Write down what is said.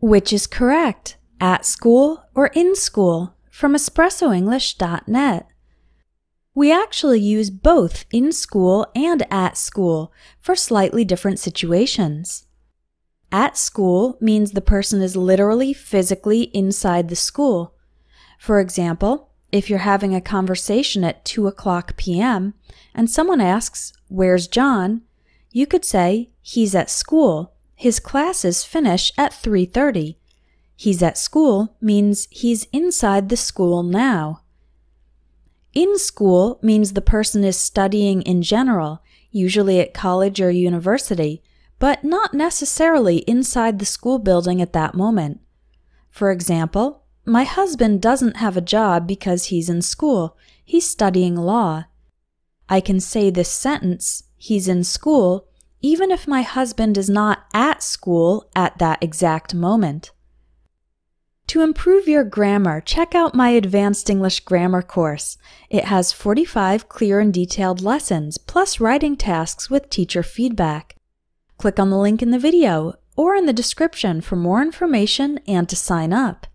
Which is correct, at school or in school, from EspressoEnglish.net. We actually use both in school and at school for slightly different situations. At school means the person is literally physically inside the school. For example, if you're having a conversation at 2 o'clock p.m. and someone asks, Where's John? you could say, He's at school his classes finish at 3:30. He's at school means he's inside the school now. In school means the person is studying in general, usually at college or university, but not necessarily inside the school building at that moment. For example, my husband doesn't have a job because he's in school. He's studying law. I can say this sentence, he's in school, even if my husband is not at school at that exact moment. To improve your grammar, check out my Advanced English Grammar course. It has 45 clear and detailed lessons, plus writing tasks with teacher feedback. Click on the link in the video or in the description for more information and to sign up.